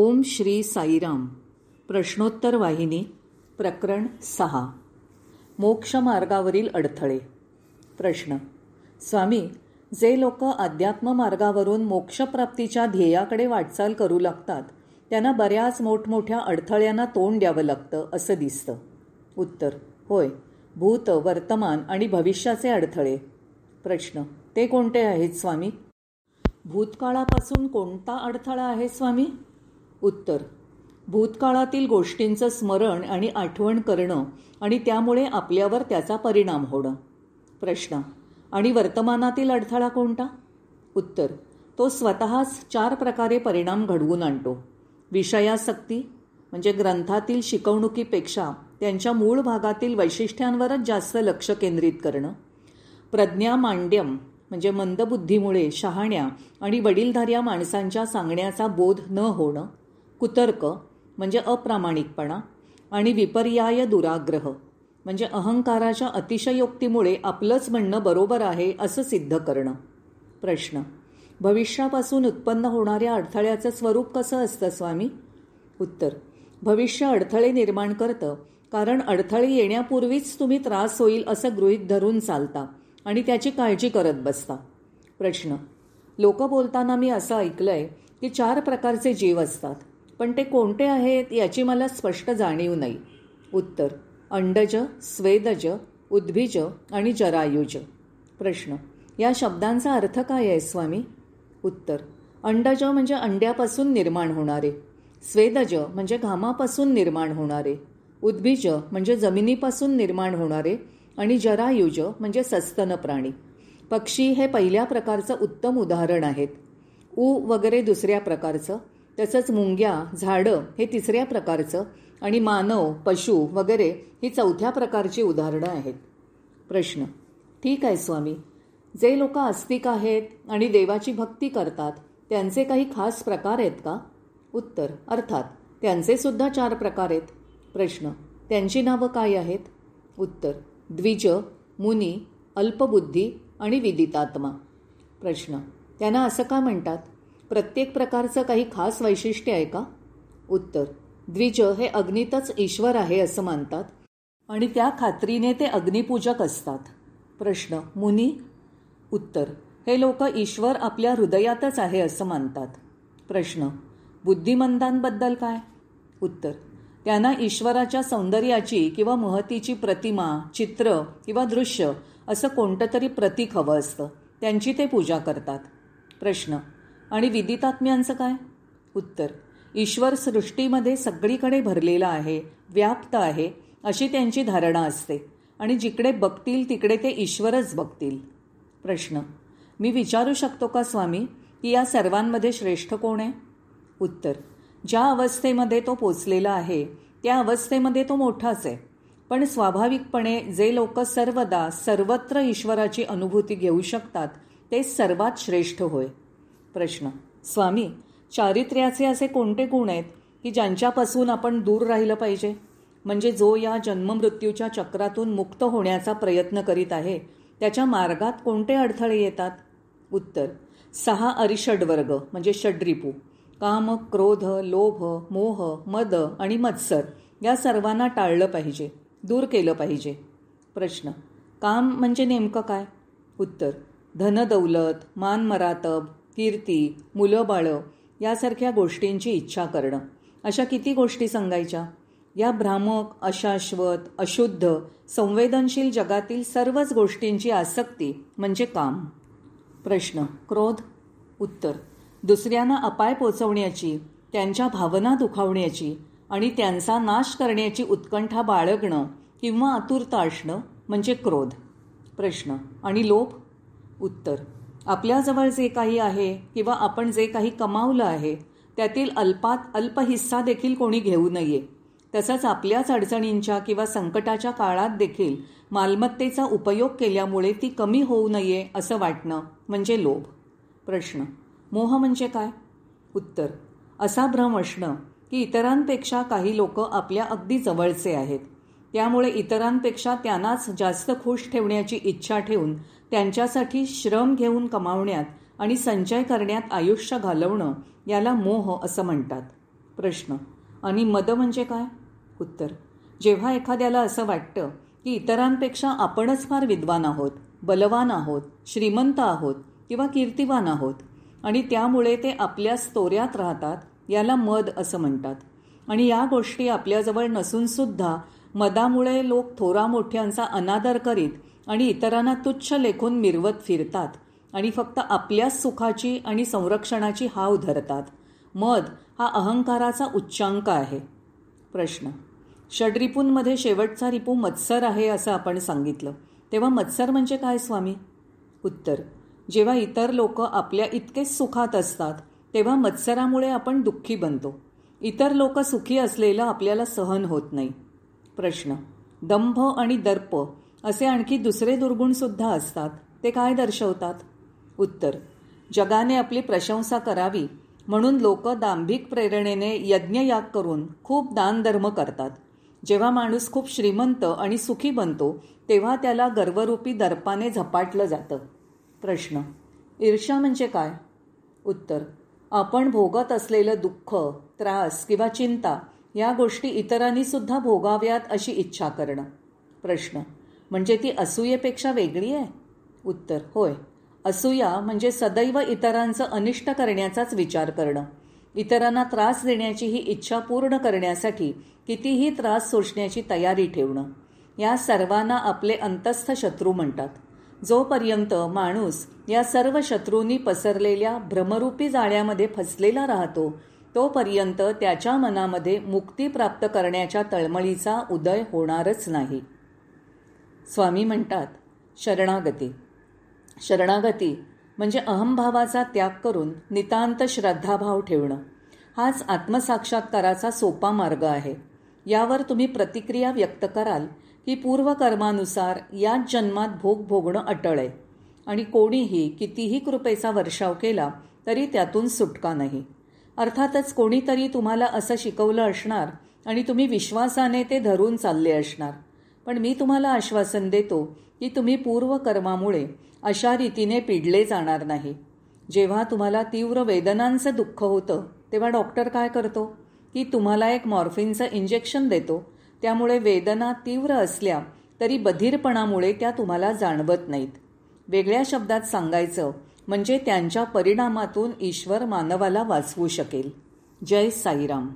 ओम श्री साईराम प्रश्नोत्तर वाहिनी प्रकरण सहा मोक्षमार्गावरील अडथळे प्रश्न स्वामी जे लोक अध्यात्म मार्गावरून मोक्षप्राप्तीच्या ध्येयाकडे वाटचाल करू लागतात त्यांना बऱ्याच मोठमोठ्या अडथळ्यांना तोंड द्यावं लागतं असं दिसतं उत्तर होय भूत वर्तमान आणि भविष्याचे अडथळे प्रश्न ते कोणते आहेत स्वामी भूतकाळापासून कोणता अडथळा आहे स्वामी उत्तर भूतकाळातील गोष्टींचं स्मरण आणि आठवण करणं आणि त्यामुळे आपल्यावर त्याचा परिणाम होणं प्रश्न आणि वर्तमानातील अडथळा कोणता उत्तर तो स्वतःच चार प्रकारे परिणाम घडवून आणतो विषयासक्ती म्हणजे ग्रंथातील शिकवणुकीपेक्षा त्यांच्या मूळ भागातील वैशिष्ट्यांवरच जास्त लक्ष केंद्रित करणं प्रज्ञा मांड्यम म्हणजे मंदबुद्धीमुळे शहाण्या आणि वडीलधाऱ्या माणसांच्या सांगण्याचा बोध न होणं कुतर्क म्हणजे अप्रामाणिकपणा आणि विपर्याय दुराग्रह म्हणजे अहंकाराच्या अतिशयोक्तीमुळे आपलंच म्हणणं बरोबर आहे असं सिद्ध करणं प्रश्न भविष्यापासून उत्पन्न होणाऱ्या अडथळ्याचं स्वरूप कसं असतं स्वामी उत्तर भविष्य अडथळे निर्माण करतं कारण अडथळे येण्यापूर्वीच तुम्ही त्रास होईल असं गृहीत धरून चालता आणि त्याची काळजी करत बसता प्रश्न लोक बोलताना मी असं ऐकलं आहे की चार प्रकारचे जीव असतात पण ते कोणते आहेत याची मला स्पष्ट जाणीव नाही उत्तर अंडज स्वेदज उद्भिज आणि जरायुज प्रश्न या शब्दांचा अर्थ काय आहे स्वामी उत्तर अंडज म्हणजे अंड्यापासून निर्माण होणारे स्वेदज म्हणजे घामापासून निर्माण होणारे उद्भिज म्हणजे जमिनीपासून निर्माण होणारे आणि जरायुज म्हणजे सस्तन प्राणी पक्षी हे पहिल्या प्रकारचं उत्तम उदाहरण आहेत ऊ वगैरे दुसऱ्या प्रकारचं तसंच मुंग्या झाडं हे तिसऱ्या प्रकारचं आणि मानव पशु वगैरे ही चौथ्या प्रकारची उदाहरणं आहेत प्रश्न ठीक आहे स्वामी जे लोक आस्तिक आहेत आणि देवाची भक्ती करतात त्यांचे काही खास प्रकार आहेत का उत्तर अर्थात त्यांचे सुद्धा चार प्रकार आहेत प्रश्न त्यांची नावं काय आहेत उत्तर द्विज मुनी अल्पबुद्धी आणि विदितात्मा प्रश्न त्यांना असं का म्हणतात प्रत्येक प्रकारचं काही खास वैशिष्ट्य आहे का उत्तर द्विज हे अग्नीतच ईश्वर आहे असं मानतात आणि त्या खात्रीने ते अग्निपूजक असतात प्रश्न मुनी उत्तर हे लोक ईश्वर आपल्या हृदयातच आहे असं मानतात प्रश्न बुद्धिमंदांबद्दल काय उत्तर त्यांना ईश्वराच्या सौंदर्याची किंवा महतीची प्रतिमा चित्र किंवा दृश्य असं कोणतं तरी प्रतीक हवं असतं त्यांची ते पूजा करतात प्रश्न आणि विदितात्म्यांचं काय उत्तर ईश्वर सृष्टीमध्ये सगळीकडे भरलेला आहे व्याप्त आहे अशी त्यांची धारणा असते आणि जिकडे बघतील तिकडे ते ईश्वरच बघतील प्रश्न मी विचारू शकतो का स्वामी की या सर्वांमध्ये श्रेष्ठ कोण आहे उत्तर ज्या अवस्थेमध्ये तो पोचलेला आहे त्या अवस्थेमध्ये तो मोठाच आहे पण स्वाभाविकपणे जे लोक सर्वदा सर्वत्र ईश्वराची अनुभूती घेऊ शकतात ते सर्वात श्रेष्ठ होय प्रश्न स्वामी चारित्र्याचे असे कोणते गुण आहेत की ज्यांच्यापासून आपण दूर राहिलं पाहिजे म्हणजे जो या जन्ममृत्यूच्या चक्रातून मुक्त होण्याचा प्रयत्न करीत आहे त्याच्या मार्गात कोणते अडथळे येतात उत्तर सहा अरिषडवर्ग म्हणजे षड्रिपू काम क्रोध लोभ मोह मद आणि मत्सर या सर्वांना टाळलं पाहिजे दूर केलं पाहिजे प्रश्न काम म्हणजे नेमकं काय उत्तर धनदौलत मरातब कीर्ती मुलं बाळं यासारख्या गोष्टींची इच्छा करणं अशा किती गोष्टी सांगायच्या या भ्रामक अशाश्वत अशुद्ध संवेदनशील जगातील सर्वच गोष्टींची आसक्ती म्हणजे काम प्रश्न क्रोध उत्तर दुसऱ्यांना अपाय पोचवण्याची त्यांच्या भावना दुखावण्याची आणि त्यांचा नाश करण्याची उत्कंठा बाळगणं किंवा आतुरता असणं म्हणजे क्रोध प्रश्न आणि लोभ उत्तर आपल्याजवळ जे काही आहे किंवा आपण जे काही कमावलं आहे त्यातील अल्पात अल्प हिस्सा देखील कोणी घेऊ नये तसंच आपल्याच अडचणींच्या किंवा संकटाच्या काळात देखील मालमत्तेचा उपयोग केल्यामुळे ती कमी होऊ नये असं वाटणं म्हणजे लोभ प्रश्न मोह म्हणजे काय उत्तर असा भ्रम असणं की इतरांपेक्षा काही लोक आपल्या अगदी जवळचे आहेत त्यामुळे इतरांपेक्षा त्यांनाच जास्त खुश ठेवण्याची इच्छा ठेवून त्यांच्यासाठी श्रम घेऊन कमावण्यात आणि संचय करण्यात आयुष्य घालवणं याला मोह असं म्हणतात प्रश्न आणि मद म्हणजे काय उत्तर जेव्हा एखाद्याला असं वाटतं की इतरांपेक्षा आपणच फार विद्वान आहोत बलवान आहोत श्रीमंत आहोत किंवा कीर्तिवान आहोत आणि त्यामुळे ते आपल्या स्तोऱ्यात राहतात याला मद असं म्हणतात आणि या गोष्टी आपल्याजवळ नसूनसुद्धा मदामुळे लोक थोरा मोठ्यांचा अनादर करीत आणि इतरांना तुच्छ लेखून मिरवत फिरतात आणि फक्त आपल्याच सुखाची आणि संरक्षणाची हाव धरतात मध हा अहंकाराचा उच्चांक आहे प्रश्न षडरिपूंमध्ये शेवटचा रिपू मत्सर आहे असं आपण सांगितलं तेव्हा मत्सर म्हणजे काय स्वामी उत्तर जेव्हा इतर लोक आपल्या इतकेच सुखात असतात तेव्हा मत्सरामुळे आपण दुःखी बनतो इतर लोक सुखी असलेलं आपल्याला सहन होत नाही प्रश्न दंभ आणि दर्प असे आणखी दुसरे दुर्गुणसुद्धा असतात ते काय दर्शवतात उत्तर जगाने आपली प्रशंसा करावी म्हणून लोक दांभिक प्रेरणेने यज्ञयाग करून खूप दानधर्म करतात जेव्हा माणूस खूप श्रीमंत आणि सुखी बनतो तेव्हा त्याला गर्वरूपी दर्पाने झपाटलं जातं प्रश्न ईर्षा म्हणजे काय उत्तर आपण भोगत असलेलं दुःख त्रास किंवा चिंता या गोष्टी इतरांनी सुद्धा भोगाव्यात अशी इच्छा करणं प्रश्न म्हणजे ती असूयेपेक्षा वेगळी आहे उत्तर होय असूया म्हणजे सदैव इतरांचं अनिष्ट करण्याचाच विचार करणं इतरांना त्रास देण्याची ही इच्छा पूर्ण करण्यासाठी कितीही त्रास सोसण्याची तयारी ठेवणं या सर्वांना आपले अंतस्थ शत्रू म्हणतात जोपर्यंत माणूस या सर्व शत्रूंनी पसरलेल्या भ्रमरूपी जाळ्यामध्ये फसलेला राहतो तोपर्यंत त्याच्या मनामध्ये मुक्ती प्राप्त करण्याच्या तळमळीचा उदय होणारच नाही स्वामी म्हणतात शरणागती शरणागती म्हणजे अहमभावाचा त्याग करून नितांत श्रद्धाभाव ठेवणं हाच आत्मसाक्षात्काराचा सोपा मार्ग आहे यावर तुम्ही प्रतिक्रिया व्यक्त कराल की पूर्वकर्मानुसार याच जन्मात भोग भोगणं अटळ आहे आणि कोणीही कितीही कृपेचा वर्षाव केला तरी त्यातून सुटका नाही अर्थातच कोणीतरी तुम्हाला असं शिकवलं असणार आणि तुम्ही विश्वासाने ते धरून चालले असणार पण मी तुम्हाला आश्वासन देतो की तुम्ही पूर्व कर्मामुळे अशा रीतीने पिडले जाणार नाही जेव्हा तुम्हाला तीव्र वेदनांचं दुःख होतं तेव्हा डॉक्टर काय करतो की तुम्हाला एक मॉर्फिनचं इंजेक्शन देतो त्यामुळे वेदना तीव्र असल्या तरी बधीरपणामुळे त्या तुम्हाला जाणवत नाहीत वेगळ्या शब्दात सांगायचं म्हणजे त्यांच्या परिणामातून ईश्वर मानवाला वाचवू शकेल जय साईराम